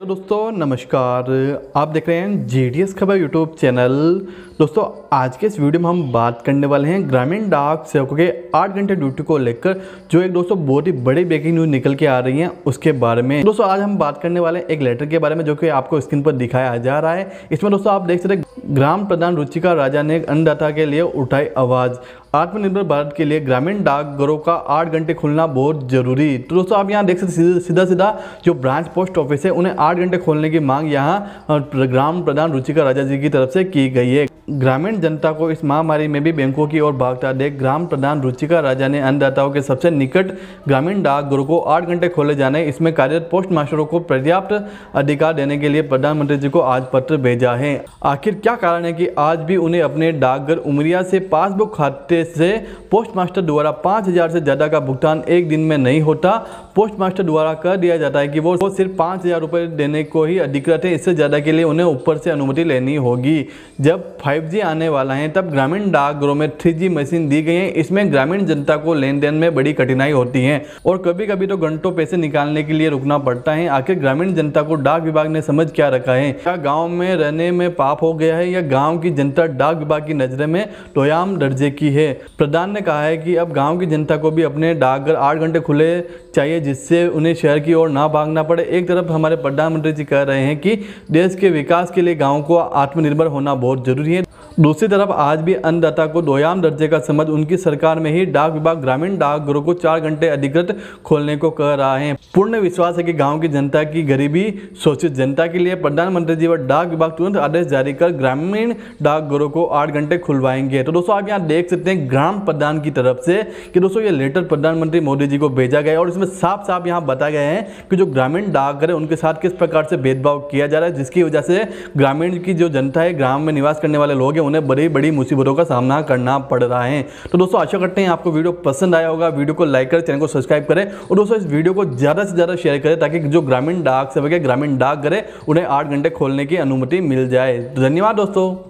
तो दोस्तों नमस्कार आप देख रहे हैं जे डी एस खबर यूट्यूब चैनल दोस्तों आज के इस वीडियो में हम बात करने वाले हैं ग्रामीण डाक सेवकों के आठ घंटे ड्यूटी को लेकर जो एक दोस्तों बहुत ही बड़ी ब्रेकिंग न्यूज निकल के आ रही है उसके बारे में दोस्तों आज हम बात करने वाले हैं एक लेटर के बारे में जो कि आपको स्क्रीन पर दिखाया जा रहा है इसमें दोस्तों आप देख सकते ग्राम प्रधान रुचिका राजा ने अन्नदाता के लिए उठाई आवाज़ आत्मनिर्भर भारत के लिए ग्रामीण डाकघरों का आठ घंटे खुलना बहुत जरूरी तो दोस्तों आप यहाँ देख सकते सीधा सीधा जो ब्रांच पोस्ट ऑफिस है उन्हें आठ घंटे खोलने की मांग यहाँ ग्राम प्रधान रुचिका राजा जी की तरफ से की गई है ग्रामीण जनता को इस महामारी में भी बैंकों की ओर भागता देख ग्राम प्रधान रुचिका राजा ने अन्नदाताओं के सबसे निकट ग्रामीण डाकघरों को आठ घंटे खोले जाने इसमें कार्यरत पोस्ट मास्टरों को पर्याप्त अधिकार देने के लिए प्रधानमंत्री जी को आज पत्र भेजा है आखिर क्या कारण है कि आज भी उन्हें अपने डाकघर उमरिया से पासबुक खाते शेष से पोस्ट मास्टर द्वारा पाँच हज़ार से ज़्यादा का भुगतान एक दिन में नहीं होता पोस्ट मास्टर द्वारा कर दिया जाता है कि वो सिर्फ पाँच हज़ार रुपये देने को ही अधिकृत है इससे ज़्यादा के लिए उन्हें ऊपर से अनुमति लेनी होगी जब 5G आने वाला है तब ग्रामीण डाकघरों में 3G मशीन दी गई है इसमें ग्रामीण जनता को लेन देन में बड़ी कठिनाई होती है और कभी कभी तो घंटों पैसे निकालने के लिए रुकना पड़ता है आखिर ग्रामीण जनता को डाक विभाग ने समझ क्या रखा है क्या गाँव में रहने में पाप हो गया है या गाँव की जनता डाक विभाग की नजरे में तोयाम दर्जे की है हैं प्रधान ने कहा है कि अब गांव की जनता को भी अपने डाकघर आठ घंटे खुले चाहिए जिससे उन्हें शहर की ओर ना भागना पड़े एक तरफ हमारे प्रधानमंत्री जी कह रहे हैं कि देश के विकास के लिए गाँव को आत्मनिर्भर होना बहुत जरूरी है दूसरी तरफ आज भी अन्नदाता को दोयाम दर्जे का समझ उनकी सरकार में ही डाक विभाग ग्रामीण डाकघरों को चार घंटे अधिकृत खोलने को कह रहा है पूर्ण विश्वास है कि गांव की जनता की गरीबी शोषित जनता के लिए प्रधानमंत्री जी व डाक विभाग तुरंत आदेश जारी कर ग्रामीण डाकघरों को आठ घंटे खुलवाएंगे तो दोस्तों आप यहाँ देख सकते हैं ग्राम प्रधान की तरफ से कि दोस्तों ये लेटर प्रधानमंत्री मोदी जी को भेजा गया और इसमें साफ साफ यहाँ बताया गया है कि जो ग्रामीण डाकघर है उनके साथ किस प्रकार से भेदभाव किया जा रहा है जिसकी वजह से ग्रामीण की जो जनता है ग्राम में निवास करने वाले लोग हैं उन्हें बड़ी बड़ी मुसीबतों का सामना करना पड़ रहा है तो दोस्तों आशा करते हैं आपको वीडियो पसंद आया होगा वीडियो को लाइक करें चैनल को सब्सक्राइब करें और दोस्तों इस वीडियो को ज़्यादा से ज़्यादा शेयर करें ताकि जो ग्रामीण डाक सेवक है ग्रामीण डाक करें उन्हें आठ घंटे खोलने की अनुमति मिल जाए तो धन्यवाद दोस्तों